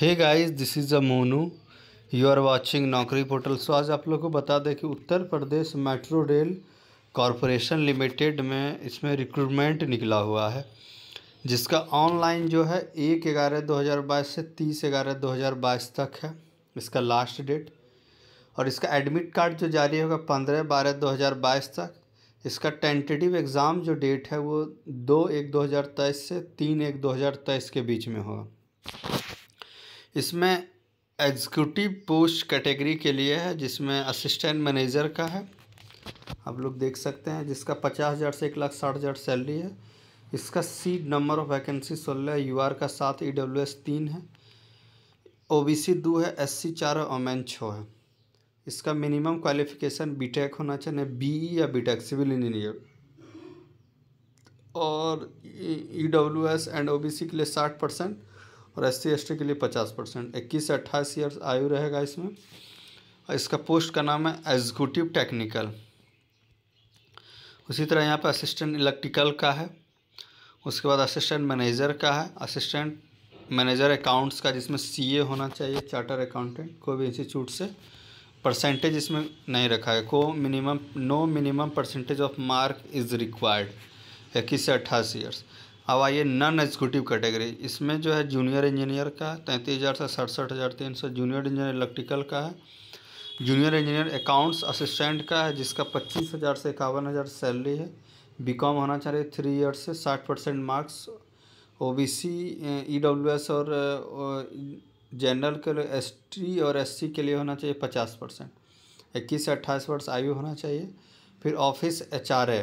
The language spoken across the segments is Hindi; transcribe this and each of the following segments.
hey guys this is a Monu you are watching Naukri portal so आज आप लोग को बता दें कि Uttar Pradesh metro rail corporation limited में इसमें रिक्रूटमेंट निकला हुआ है जिसका ऑनलाइन जो है एक ग्यारह दो हज़ार बाईस से तीस ग्यारह दो हज़ार बाईस तक है इसका लास्ट डेट और इसका एडमिट कार्ड जो जारी होगा पंद्रह बारह दो हज़ार बाईस तक इसका टेंटेटिव एग्ज़ाम जो डेट है वो दो एक दो हज़ार तेईस से तीन एक दो हज़ार तेईस के बीच में होगा इसमें एग्जीक्यूटिव पोस्ट कैटेगरी के लिए है जिसमें असिस्टेंट मैनेजर का है आप लोग देख सकते हैं जिसका पचास हज़ार से एक लाख साठ हज़ार सैलरी है इसका सीट नंबर ऑफ वैकेंसी सोलह है यू आर का सात ई डब्ल्यू एस तीन है ओ बी सी दो है एस सी चार है एन छः है इसका मिनिमम क्वालिफिकेशन बी टेक होना चाहिए बी ई e या बी टेक सिविल इंजीनियर और E W S and O B C के लिए साठ परसेंट और एस सी के लिए पचास परसेंट इक्कीस से अट्ठाईस ईयर्स आयु रहेगा इसमें और इसका पोस्ट का नाम है एग्जीक्यूटिव टेक्निकल उसी तरह यहाँ पर असिस्टेंट इलेक्ट्रिकल का है उसके बाद असिस्टेंट मैनेजर का है असिस्टेंट मैनेजर अकाउंट्स का जिसमें सीए होना चाहिए चार्टर अकाउंटेंट कोई भी इंस्टीट्यूट से परसेंटेज इसमें नहीं रखा है को minimum no minimum percentage of mark is required इक्कीस से अट्ठाईस ईयर्स अब आइए नॉन एग्जीक्यूटिव कैटेगरी इसमें जो है जूनियर इंजीनियर का तैंतीस हज़ार से सड़सठ हज़ार तीन सौ जूनियर इंजीनियर इलेक्ट्रिकल का है जूनियर इंजीनियर अकाउंट्स असिस्टेंट का है जिसका पच्चीस हज़ार से इक्यावन हज़ार सैलरी है बीकॉम होना चाहिए थ्री ईयर्स से साठ percent marks O B C E W S और जनरल के लिए एस टी और एस सी के लिए होना चाहिए पचास परसेंट इक्कीस से अट्ठाईस वर्ष आयु होना चाहिए फिर ऑफिस एच आर है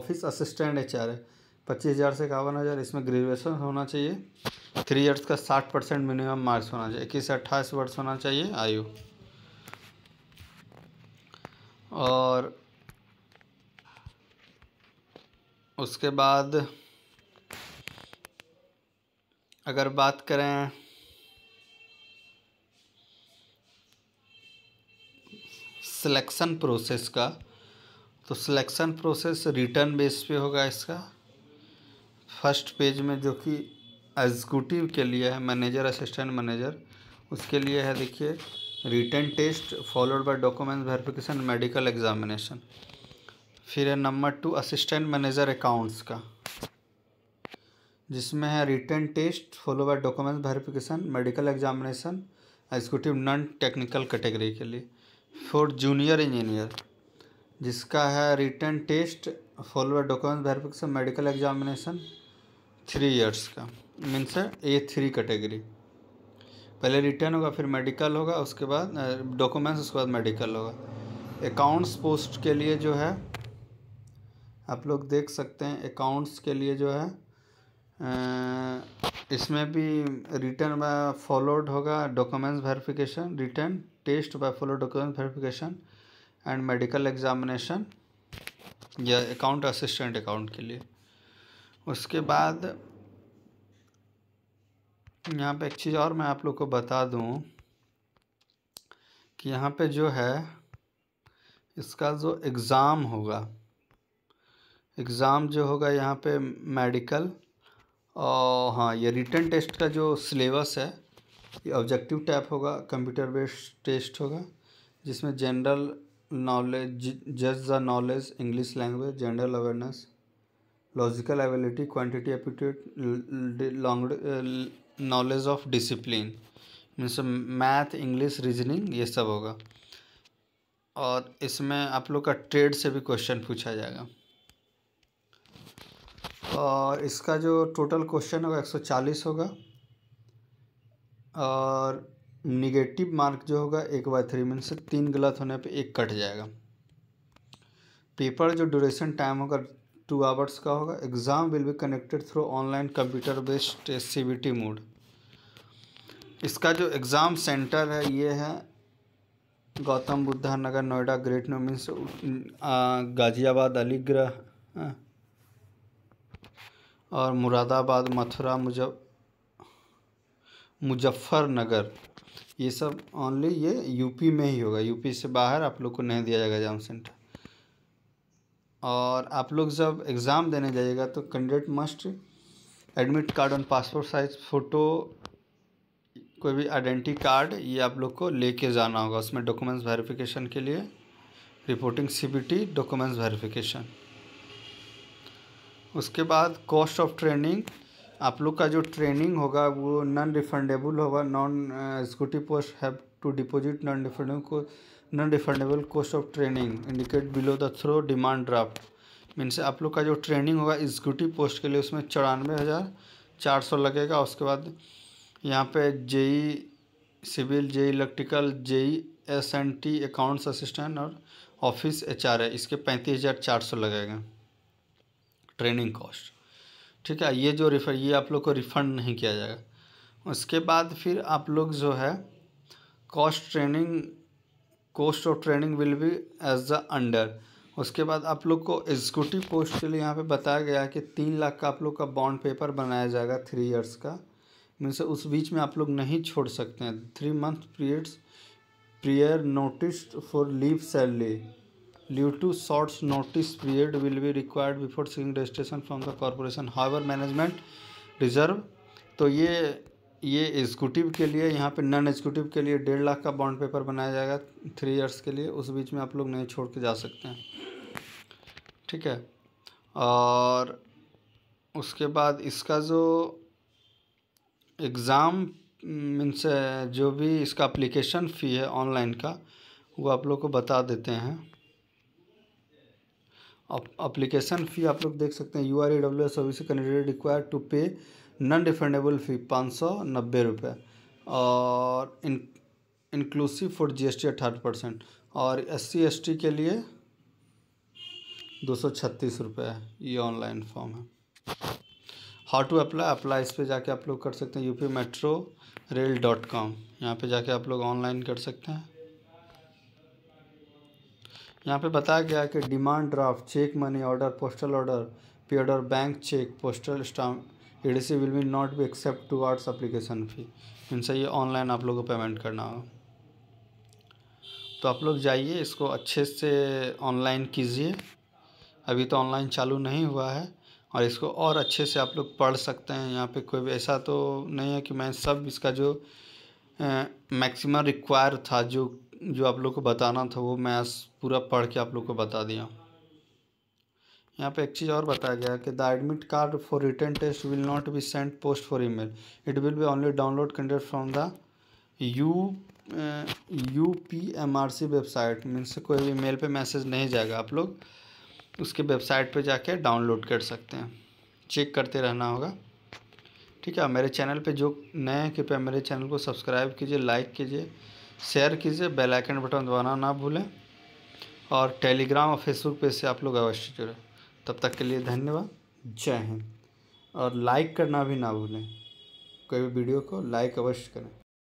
office assistant H R A पच्चीस हज़ार से इक्यावन हज़ार इसमें ग्रेजुएशन होना चाहिए थ्री इयर्स का साठ परसेंट मिनिमम मार्क्स होना चाहिए इक्कीस से अट्ठाईस वर्ष होना चाहिए आयु और उसके बाद अगर बात करें सिलेक्शन प्रोसेस का तो सिलेक्शन प्रोसेस रिटर्न बेस पे होगा इसका फर्स्ट पेज में जो कि एग्जीक्यूटिव के लिए है मैनेजर असिस्टेंट मैनेजर उसके लिए है देखिए written test followed by document verification medical examination फिर है number two assistant manager accounts का जिसमें है written test follow by document verification medical examination executive non technical category के लिए फोर जूनियर इंजीनियर जिसका है written test follow by document verification medical examination three years का मीन्स ए थ्री कैटेगरी पहले रिटर्न होगा फिर मेडिकल होगा उसके बाद डॉक्यूमेंट्स उसके बाद मेडिकल होगा अकाउंट्स पोस्ट के लिए जो है आप लोग देख सकते हैं अकाउंट्स के लिए जो है इसमें भी रिटर्न बाय फॉलोड होगा documents verification written test by follow document verification and medical examination या अकाउंट असिस्टेंट अकाउंट के लिए उसके बाद यहाँ पे एक चीज़ और मैं आप लोग को बता दूँ कि यहाँ पे जो है इसका जो एग्ज़ाम होगा एग्ज़ाम जो होगा यहाँ पे मेडिकल और हाँ ये रिटर्न टेस्ट का जो सिलेबस है ये ऑब्जेक्टिव टाइप होगा कंप्यूटर बेस्ड टेस्ट होगा जिसमें general knowledge just the knowledge English language general awareness logical ability quantity aptitude long knowledge of discipline means math English reasoning ये सब होगा और इसमें आप लोग का ट्रेड से भी क्वेश्चन पूछा जाएगा और इसका जो टोटल क्वेश्चन होगा चालीस होगा और निगेटिव मार्क जो होगा एक बाय थ्री मीन से तीन गलत होने पे एक कट जाएगा पेपर जो ड्यूरेशन टाइम होगा टू आवर्स का होगा exam will be connected through online computer based S C mode इसका जो एग्ज़ाम सेंटर है ये है Gautam Buddha Nagar Noida great no means Ghaziabad Aligarh और मुरादाबाद मथुरा मुजफ मुजफ्फरनगर ये सब ओनली ये यूपी में ही होगा यूपी से बाहर आप लोग को नहीं दिया जाएगा एग्ज़ाम सेंटर और आप लोग जब एग्ज़ाम देने जाइएगा तो कैंडिडेट मस्ट एडमिट कार्ड और पासपोर्ट साइज फ़ोटो कोई भी आइडेंटिटी कार्ड ये आप लोग को लेके जाना होगा उसमें डॉक्यूमेंट्स वेरिफिकेशन के लिए रिपोर्टिंग सीबीटी डॉक्यूमेंट्स वेरिफिकेशन उसके बाद कॉस्ट ऑफ ट्रेनिंग आप लोग का जो ट्रेनिंग होगा वो नॉन रिफंडेबल होगा नॉन स्कूटी post have to deposit non refundable को non refundable cost of training indicate below the through demand draft means आप लोग का जो ट्रेनिंग होगा एग्जीक्यूटिव पोस्ट के लिए उसमें चौरानवे हज़ार चार सौ लगेगा उसके बाद यहाँ पे JE civil JE electrical JE S N T accounts assistant और ऑफिस एच आर है इसके पैंतीस हज़ार चार सौ लगेगा ट्रेनिंग कॉस्ट ठीक है ये जो रिफर ये आप लोग को रिफ़ंड नहीं किया जाएगा उसके बाद फिर आप लोग जो है cost training cost of training will be as the under उसके बाद आप लोग को एग्जीक्यूटिव पोस्ट के लिए यहाँ पे बताया गया कि तीन लाख का आप लोग का बॉन्ड पेपर बनाया जाएगा थ्री इयर्स का मीन्स उस बीच में आप लोग नहीं छोड़ सकते हैं three month periods prior notice for leave salary lieu to shorts notice period will be required before सिंग registration from the corporation however management reserve तो ये ये एग्जीक्यूटिव के लिए यहाँ पे नॉन एग्जीक्यूटिव के लिए डेढ़ लाख का बॉन्ड पेपर बनाया जाएगा थ्री इयर्स के लिए उस बीच में आप लोग नहीं छोड़ के जा सकते हैं ठीक है और उसके बाद इसका जो एग्ज़ाम मीन्स जो भी इसका अप्लीकेशन फ़ी है ऑनलाइन का वो आप लोग को बता देते हैं अप्लीकेशन फ़ी आप लोग देख सकते हैं U R E W S service candidate require to pay non refundable fee पाँच सौ नब्बे रुपये और इन इंक्लूसिव फॉर जीएसटी अठारह परसेंट और एस टी के लिए दो सौ छत्तीस रुपये ये ऑनलाइन फॉर्म है हाउ टू अप्लाई अप्लाई इस पर जाके आप लोग कर सकते हैं UP metro rail dot com यहाँ पर जाके आप लोग ऑनलाइन कर सकते हैं यहाँ पे बताया गया कि demand draft cheque money order postal order pay order bank cheque postal stamp ADC will be will not be accept towards application fee इनसे ये ऑनलाइन आप लोगों को पेमेंट करना होगा तो आप लोग जाइए इसको अच्छे से ऑनलाइन कीजिए अभी तो ऑनलाइन चालू नहीं हुआ है और इसको और अच्छे से आप लोग पढ़ सकते हैं यहाँ पे कोई भी ऐसा तो नहीं है कि मैं सब इसका जो मैक्सिमम रिक्वायर था जो जो आप लोग को बताना था वो मैं पूरा पढ़ के आप लोग को बता दिया यहाँ पे एक चीज़ और बताया गया कि the admit card for written test will not be sent post for email it will be only downloaded from the U U P M R C website means कोई भी मेल पे मैसेज नहीं जाएगा आप लोग उसके वेबसाइट पे जाके डाउनलोड कर सकते हैं चेक करते रहना होगा ठीक है मेरे चैनल पे जो नए हैं कृपया मेरे चैनल को सब्सक्राइब कीजिए लाइक कीजिए शेयर कीजिए बेल आइकन बटन दबाना ना भूलें और टेलीग्राम और फेसबुक पेज से आप लोग अवश्य जुड़ें तब तक के लिए धन्यवाद जय हिंद और लाइक करना भी ना भूलें कोई भी वीडियो को लाइक अवश्य करें